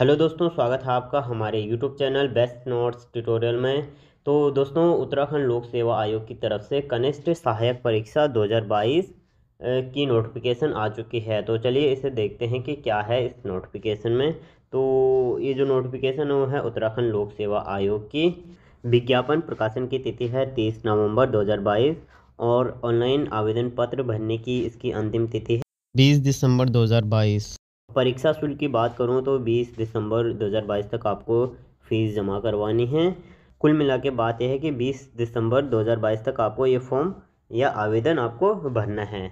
hello दोस्तों स्वागत है आपका हमारे YouTube channel best notes tutorial में तो दोस्तों उत्तराखंड लोक सेवा आयोग की तरफ से कनिष्ठ सहायक परीक्षा 2022 की नोटिफिकेशन आ चुकी है तो चलिए इसे देखते हैं कि क्या है इस नोटिफिकेशन में तो ये जो नोटिफिकेशन वो है उत्तराखंड लोक सेवा आयोग की विज्ञापन प्रकाशन की तिथि है तीस नवम्बर दो और ऑनलाइन आवेदन पत्र भरने की इसकी अंतिम तिथि है बीस दिसंबर दो परीक्षा शुल्क की बात करूँ तो 20 दिसंबर 2022 तक आपको फ़ीस जमा करवानी है कुल मिला के बात यह है कि 20 दिसंबर 2022 तक आपको ये फॉर्म या आवेदन आपको भरना है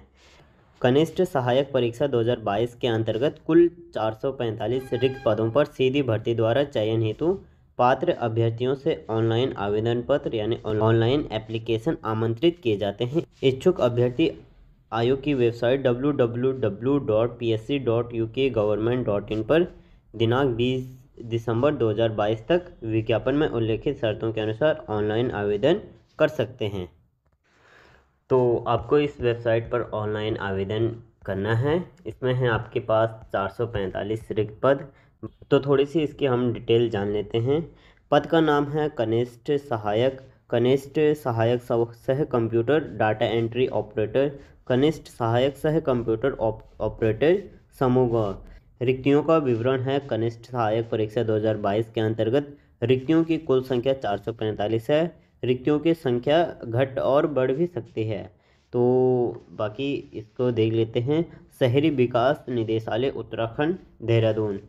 कनिष्ठ सहायक परीक्षा 2022 के अंतर्गत कुल 445 रिक्त पदों पर सीधी भर्ती द्वारा चयन हेतु पात्र अभ्यर्थियों से ऑनलाइन आवेदन पत्र यानी ऑनलाइन एप्लीकेशन आमंत्रित किए जाते हैं इच्छुक अभ्यर्थी आयोग की website W W dot P S C U K government dot in पर दिनांक बीस दिसंबर 2022 तक विज्ञापन में उल्लेखित शर्तों के अनुसार ऑनलाइन आवेदन कर सकते हैं तो आपको इस वेबसाइट पर ऑनलाइन आवेदन करना है इसमें है आपके पास 445 रिक्त पद तो थोड़ी सी इसकी हम डिटेल जान लेते हैं पद का नाम है कनिष्ठ सहायक कनिष्ठ सहायक सह कंप्यूटर डाटा एंट्री ऑपरेटर कनिष्ठ सहायक सह कंप्यूटर ऑपरेटर समूह रिक्तियों का विवरण है कनिष्ठ सहायक परीक्षा 2022 के अंतर्गत रिक्तियों की कुल संख्या 445 है रिक्तियों की संख्या घट और बढ़ भी सकती है तो बाकी इसको देख लेते हैं शहरी विकास निदेशालय उत्तराखंड देहरादून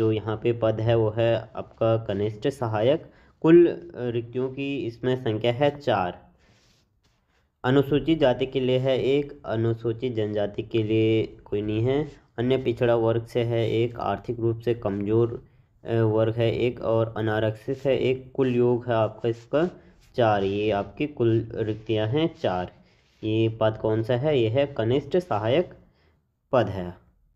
जो यहाँ पे पद है वो है आपका कनिष्ठ सहायक कुल रिक्तियों की इसमें संख्या है चार अनुसूचित जाति के लिए है एक अनुसूचित जनजाति के लिए कोई नहीं है अन्य पिछड़ा वर्ग से है एक आर्थिक रूप से कमज़ोर वर्ग है एक और अनारक्षित है एक कुल योग है आपका इसका चार ये आपकी कुल रिक्तियाँ हैं चार ये पद कौन सा है यह है कनिष्ठ सहायक पद है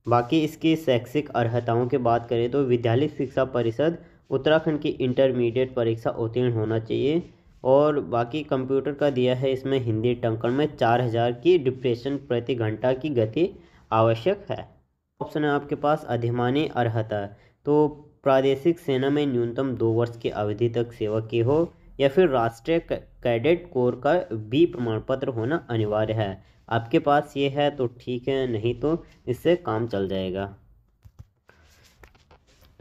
बाकी इसकी शैक्षिक अर्हताओं की बात करें तो विद्यालय शिक्षा परिषद उत्तराखंड की इंटरमीडिएट परीक्षा उत्तीर्ण होना चाहिए और बाकी कंप्यूटर का दिया है इसमें हिंदी टंकण में चार हज़ार की डिप्रेशन प्रति घंटा की गति आवश्यक है ऑप्शन है आपके पास अधिमानी अर्हता तो प्रादेशिक सेना में न्यूनतम दो वर्ष की अवधि तक सेवा की हो या फिर राष्ट्रीय कैडेट कोर का बी प्रमाण पत्र होना अनिवार्य है आपके पास ये है तो ठीक है नहीं तो इससे काम चल जाएगा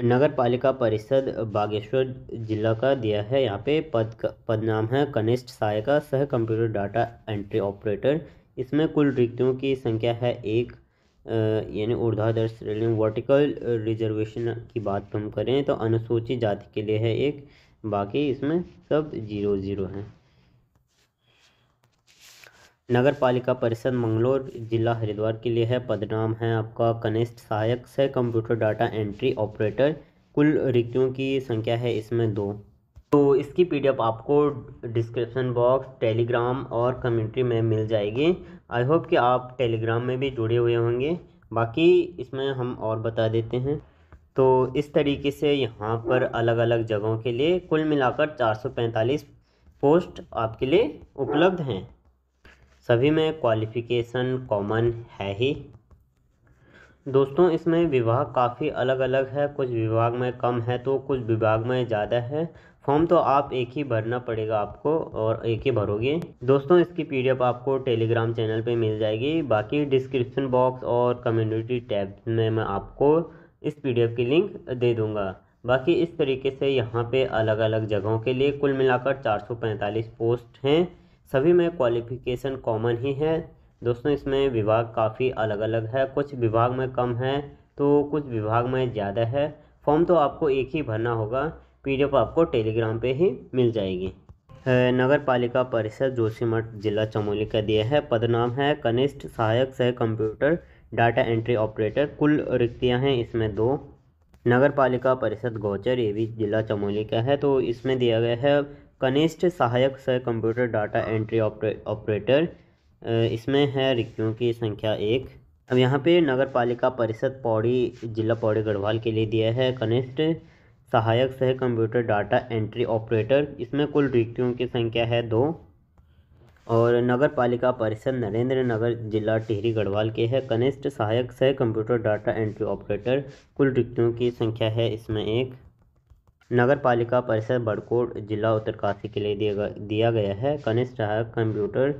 नगर पालिका परिषद बागेश्वर जिला का दिया है यहाँ पे पद का पद नाम है कनिष्ठ का सह कंप्यूटर डाटा एंट्री ऑपरेटर इसमें कुल रिक्तियों की संख्या है एक यानी ऊर्धाधर श्रेणी वर्टिकल रिजर्वेशन की बात हम करें तो अनुसूचित जाति के लिए है एक बाकी इसमें सब जीरो जीरो हैं नगर पालिका परिषद मंगलोर जिला हरिद्वार के लिए है पदनाम है आपका कनिष्ठ सहायक से कंप्यूटर डाटा एंट्री ऑपरेटर कुल रिक्तियों की संख्या है इसमें दो तो इसकी पीडीएफ आपको डिस्क्रिप्शन बॉक्स टेलीग्राम और कम्युनिटी में मिल जाएगी आई होप कि आप टेलीग्राम में भी जुड़े हुए होंगे बाकी इसमें हम और बता देते हैं तो इस तरीके से यहाँ पर अलग अलग जगहों के लिए कुल मिलाकर 445 पोस्ट आपके लिए उपलब्ध हैं सभी में क्वालिफ़िकेशन कॉमन है ही दोस्तों इसमें विभाग काफ़ी अलग अलग है कुछ विभाग में कम है तो कुछ विभाग में ज़्यादा है फॉर्म तो आप एक ही भरना पड़ेगा आपको और एक ही भरोगे दोस्तों इसकी पीडीएफ आपको टेलीग्राम चैनल पे मिल जाएगी बाकी डिस्क्रिप्शन बॉक्स और कम्युनिटी टैब में मैं आपको इस पीडीएफ की लिंक दे दूँगा बाकी इस तरीके से यहाँ पे अलग अलग जगहों के लिए कुल मिलाकर चार पोस्ट हैं सभी में क्वालिफिकेशन कॉमन ही है दोस्तों इसमें विभाग काफ़ी अलग अलग है कुछ विभाग में कम है तो कुछ विभाग में ज़्यादा है फॉर्म तो आपको एक ही भरना होगा पीडीएफ आपको टेलीग्राम पे ही मिल जाएगी नगर पालिका परिषद जोशीमठ जिला चमोली का दिया है पद नाम है कनिष्ठ सहायक सह कंप्यूटर डाटा एंट्री ऑपरेटर कुल रिक्तियां हैं इसमें दो नगर पालिका परिषद गौचर ये भी जिला चमोली का है तो इसमें दिया गया है कनिष्ठ सहायक सह कंप्यूटर डाटा एंट्री ऑपरेटर इसमें है रिक्तियों की संख्या एक अब यहाँ पे नगर पालिका परिषद पौड़ी जिला पौड़ी गढ़वाल के लिए दिया है कनिष्ठ सहायक सह कंप्यूटर डाटा एंट्री ऑपरेटर इसमें कुल रिक्तियों की संख्या है दो और नगर पालिका परिषद नरेंद्र नगर जिला टिहरी गढ़वाल के है कनिष्ठ सहायक सह कंप्यूटर डाटा एंट्री ऑपरेटर कुल रिक्तियों की संख्या है इसमें एक नगर पालिका परिषद बड़कोट जिला उत्तरकाशी के लिए दिया गया दिया गया है कनिष्ठ सहायक कंप्यूटर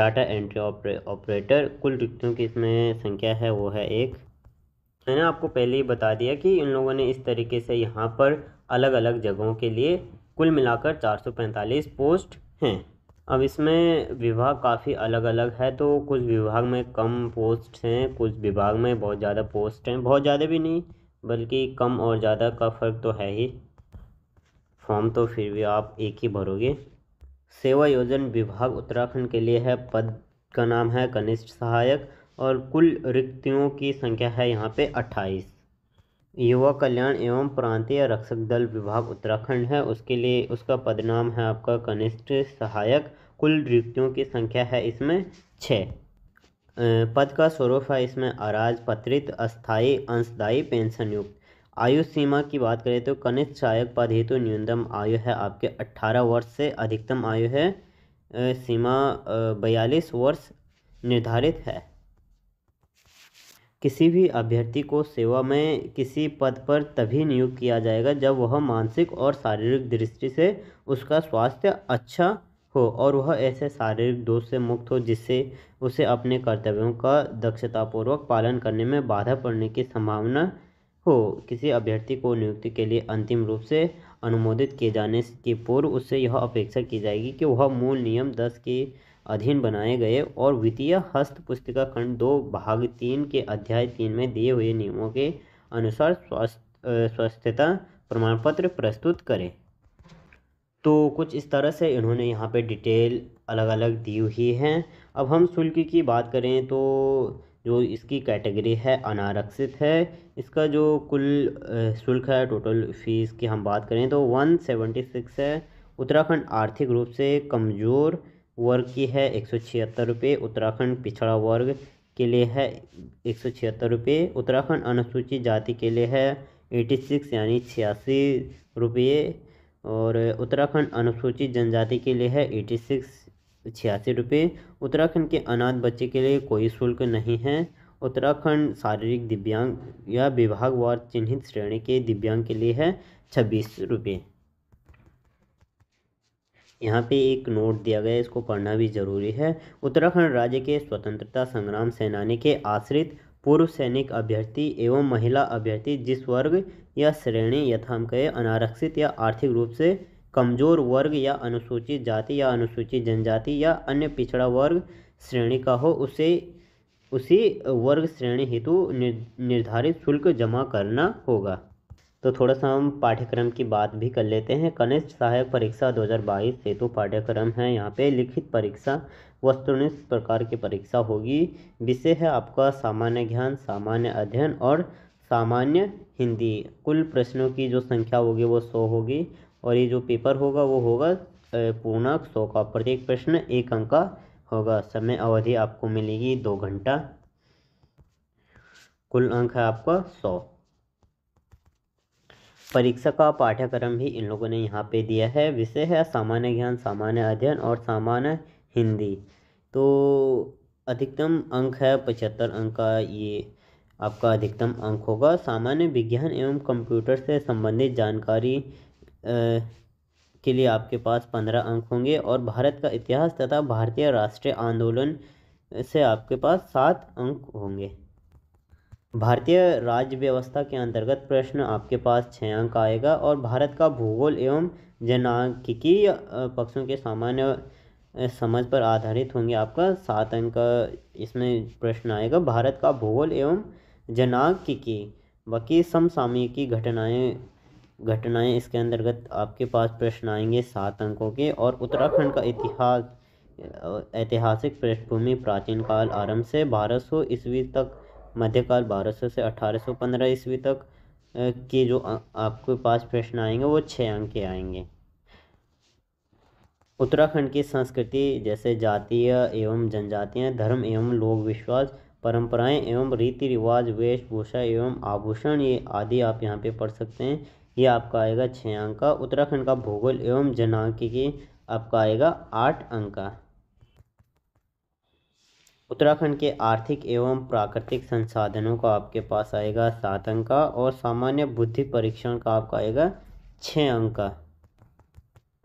डाटा एंट्री ऑपरेटर कुल रिक्तियों की इसमें संख्या है वो है एक मैंने आपको पहले ही बता दिया कि इन लोगों ने इस तरीके से यहाँ पर अलग अलग जगहों के लिए कुल मिलाकर 445 पोस्ट हैं अब इसमें विभाग काफ़ी अलग अलग है तो कुछ विभाग में कम पोस्ट हैं कुछ विभाग में बहुत ज़्यादा पोस्ट हैं बहुत ज़्यादा भी नहीं बल्कि कम और ज़्यादा का फ़र्क तो है ही फॉर्म तो फिर भी आप एक ही भरोगे सेवा योजन विभाग उत्तराखंड के लिए है पद का नाम है कनिष्ठ सहायक और कुल रिक्तियों की संख्या है यहाँ पे अट्ठाईस युवा कल्याण एवं प्रांतीय रक्षक दल विभाग उत्तराखंड है उसके लिए उसका पद नाम है आपका कनिष्ठ सहायक कुल रिक्तियों की संख्या है इसमें छः पद का स्वरूप है इसमें अराज पत्रित अस्थायी अंशदायी पेंशन युक्त आयु सीमा की बात करें तो कनिष्ठ सहायक पद हेतु तो न्यूनतम आयु है आपके 18 वर्ष से अधिकतम आयु है सीमा बयालीस वर्ष निर्धारित है किसी भी अभ्यर्थी को सेवा में किसी पद पर तभी नियुक्त किया जाएगा जब वह मानसिक और शारीरिक दृष्टि से उसका स्वास्थ्य अच्छा हो और वह ऐसे शारीरिक दोष से मुक्त हो जिससे उसे अपने कर्तव्यों का दक्षतापूर्वक पालन करने में बाधा पड़ने की संभावना हो किसी अभ्यर्थी को नियुक्ति के लिए अंतिम रूप से अनुमोदित किए जाने के पूर्व उससे यह अपेक्षा की जाएगी कि वह मूल नियम दस के अधीन बनाए गए और वित्तीय हस्त पुस्तिका खंड दो भाग तीन के अध्याय तीन में दिए हुए नियमों के अनुसार स्वास्थ्य स्वस्थता प्रमाण पत्र प्रस्तुत करें तो कुछ इस तरह से इन्होंने यहाँ पे डिटेल अलग अलग दी हुई हैं अब हम शुल्क की बात करें तो जो इसकी कैटेगरी है अनारक्षित है इसका जो कुल शुल्क है टोटल फीस की हम बात करें तो वन सेवेंटी सिक्स है उत्तराखंड आर्थिक रूप से कमज़ोर वर्ग की है एक सौ छिहत्तर रुपये उत्तराखंड पिछड़ा वर्ग के लिए है एक सौ छिहत्तर रुपये उत्तराखंड अनुसूचित जाति के लिए है एटी सिक्स यानी छियासी रुपये और उत्तराखंड अनुसूचित जनजाति के लिए है एटी सिक्स छियासी रुपये उत्तराखंड के अनाथ बच्चे के लिए कोई शुल्क नहीं है उत्तराखंड शारीरिक दिव्यांग या विभागवार चिन्हित श्रेणी के दिव्यांग के लिए है छब्बीस रुपये यहाँ पे एक नोट दिया गया है इसको पढ़ना भी जरूरी है उत्तराखंड राज्य के स्वतंत्रता संग्राम सेनानी के आश्रित पूर्व सैनिक अभ्यर्थी एवं महिला अभ्यर्थी जिस वर्ग या श्रेणी यथाम कहे अनारक्षित या आर्थिक रूप से कमज़ोर वर्ग या अनुसूचित जाति या अनुसूचित जनजाति या अन्य पिछड़ा वर्ग श्रेणी का हो उसे उसी वर्ग श्रेणी हेतु निर्धारित शुल्क जमा करना होगा तो थोड़ा सा हम पाठ्यक्रम की बात भी कर लेते हैं कनिष्ठ सहायक परीक्षा 2022 हेतु तो पाठ्यक्रम है यहाँ पे लिखित परीक्षा वस्तुनिष्ठ प्रकार की परीक्षा होगी विषय है आपका सामान्य ज्ञान सामान्य अध्ययन और सामान्य हिंदी कुल प्रश्नों की जो संख्या होगी वो सौ होगी और ये जो पेपर होगा वो होगा पूर्णांक सौ का प्रत्येक प्रश्न एक अंक का होगा समय अवधि आपको मिलेगी दो घंटा कुल अंक है आपका सौ परीक्षा का पाठ्यक्रम भी इन लोगों ने यहाँ पे दिया है विषय है सामान्य ज्ञान सामान्य अध्ययन और सामान्य हिंदी तो अधिकतम अंक है पचहत्तर अंक का ये आपका अधिकतम अंक होगा सामान्य विज्ञान एवं कंप्यूटर से संबंधित जानकारी के लिए आपके पास पंद्रह अंक होंगे और भारत का इतिहास तथा भारतीय राष्ट्रीय आंदोलन से आपके पास सात अंक होंगे भारतीय राज्य व्यवस्था के अंतर्गत प्रश्न आपके पास छः अंक आएगा और भारत का भूगोल एवं जनांकिकीय पक्षों के सामान्य समझ पर आधारित होंगे आपका सात अंक का इसमें प्रश्न आएगा भारत का भूगोल एवं जनांकिकी बाकी समसामयिकी घटनाएं घटनाएं इसके अंतर्गत आपके पास प्रश्न आएंगे सात अंकों के और उत्तराखंड का इतिहास ऐतिहासिक पृष्ठभूमि प्राचीन काल आरंभ से 1200 ईस्वी तक मध्यकाल 1200 से 1815 ईस्वी तक के जो आपके पास प्रश्न आएंगे वो छः अंक के आएंगे उत्तराखंड की संस्कृति जैसे जातीय एवं जनजातीय धर्म एवं लोक विश्वास परंपराएं एवं रीति रिवाज वेशभूषा एवं आभूषण ये आदि आप यहाँ पे पढ़ सकते हैं ये आपका आएगा छः अंक का उत्तराखंड का भूगोल एवं जनआंकिकी आपका आएगा आठ अंक का उत्तराखंड के आर्थिक एवं प्राकृतिक संसाधनों का आपके पास आएगा सात अंक का और सामान्य बुद्धि परीक्षण का आपका आएगा छः अंक का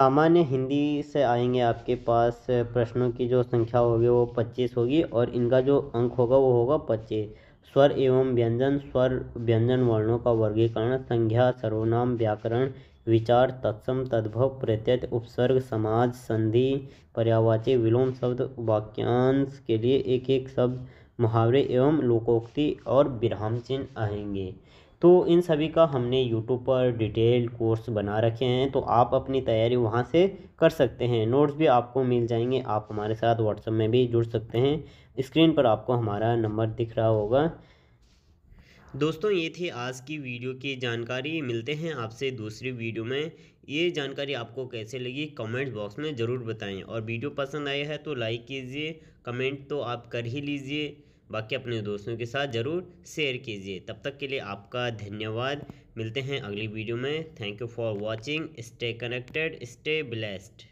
सामान्य हिंदी से आएंगे आपके पास प्रश्नों की जो संख्या होगी वो पच्चीस होगी और इनका जो अंक होगा वो होगा पच्चीस स्वर एवं व्यंजन स्वर व्यंजन वर्णों का वर्गीकरण संज्ञा सर्वनाम व्याकरण विचार तत्सम तद्भव प्रत्यय उपसर्ग समाज संधि पर्यावाची विलोम शब्द वाक्यांश के लिए एक एक शब्द मुहावरे एवं लोकोक्ति और विराम चिन्ह आएंगे तो इन सभी का हमने यूट्यूब पर डिटेल कोर्स बना रखे हैं तो आप अपनी तैयारी वहाँ से कर सकते हैं नोट्स भी आपको मिल जाएंगे आप हमारे साथ व्हाट्सअप में भी जुड़ सकते हैं स्क्रीन पर आपको हमारा नंबर दिख रहा होगा दोस्तों ये थी आज की वीडियो की जानकारी मिलते हैं आपसे दूसरी वीडियो में ये जानकारी आपको कैसे लगी कमेंट बॉक्स में ज़रूर बताएं और वीडियो पसंद आया है तो लाइक कीजिए कमेंट तो आप कर ही लीजिए बाकी अपने दोस्तों के साथ ज़रूर शेयर कीजिए तब तक के लिए आपका धन्यवाद मिलते हैं अगली वीडियो में thank you for watching stay connected stay blessed